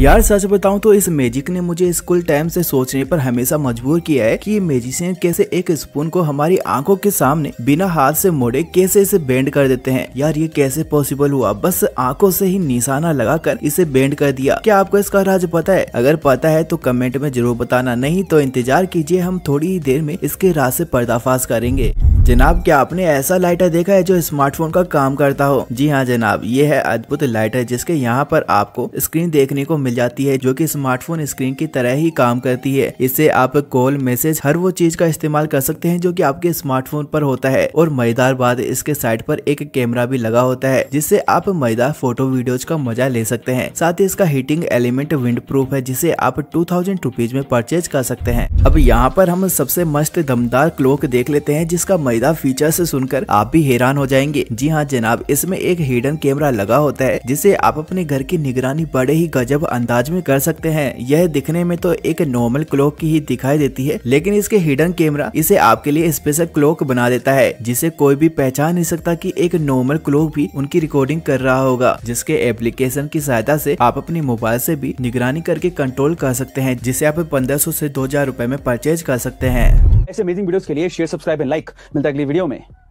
यार सच बताऊं तो इस मैजिक ने मुझे स्कूल टाइम से सोचने पर हमेशा मजबूर किया है कि ये मेजिशियन कैसे एक स्पून को हमारी आंखों के सामने बिना हाथ से मोड़े कैसे इसे बेंड कर देते हैं यार ये कैसे पॉसिबल हुआ बस आंखों से ही निशाना लगाकर इसे बेंड कर दिया क्या आपको इसका राज पता है अगर पता है तो कमेंट में जरूर बताना नहीं तो इंतजार कीजिए हम थोड़ी ही देर में इसके राज से पर्दाफाश करेंगे जनाब क्या आपने ऐसा लाइटर देखा है जो स्मार्टफोन का काम करता हो जी हाँ जनाब ये है अद्भुत लाइटर जिसके यहाँ पर आपको स्क्रीन देखने को मिल जाती है जो कि स्मार्टफोन स्क्रीन की तरह ही काम करती है इससे आप कॉल मैसेज हर वो चीज का इस्तेमाल कर सकते हैं जो की आपके स्मार्टफोन पर होता है और मजेदार बात इसके साइड पर एक कैमरा भी लगा होता है जिससे आप मजेदार फोटो वीडियोज का मजा ले सकते हैं साथ ही इसका हीटिंग एलिमेंट विंड प्रूफ है जिसे आप टू थाउजेंड रुपीज में परचेज कर सकते हैं अब यहाँ पर हम सबसे मस्त दमदार क्लोक देख लेते हैं जिसका पसंदीदा फीचर सुनकर आप भी हैरान हो जाएंगे जी हाँ जनाब इसमें एक हिडन कैमरा लगा होता है जिसे आप अपने घर की निगरानी बड़े ही गजब अंदाज में कर सकते हैं यह दिखने में तो एक नॉर्मल क्लॉक की ही दिखाई देती है लेकिन इसके हिडन कैमरा इसे आपके लिए स्पेशल क्लॉक बना देता है जिसे कोई भी पहचान नहीं सकता कि एक नॉर्मल क्लॉक भी उनकी रिकॉर्डिंग कर रहा होगा जिसके एप्लीकेशन की सहायता से आप अपने मोबाइल से भी निगरानी करके कंट्रोल कर सकते हैं जिसे आप पंद्रह सौ से दो हजार में परचेज कर सकते हैं ऐसे अमेजिंग वीडियोस के लिए शेयर सब्सक्राइब एंड लाइक मिलता है अगली वीडियो में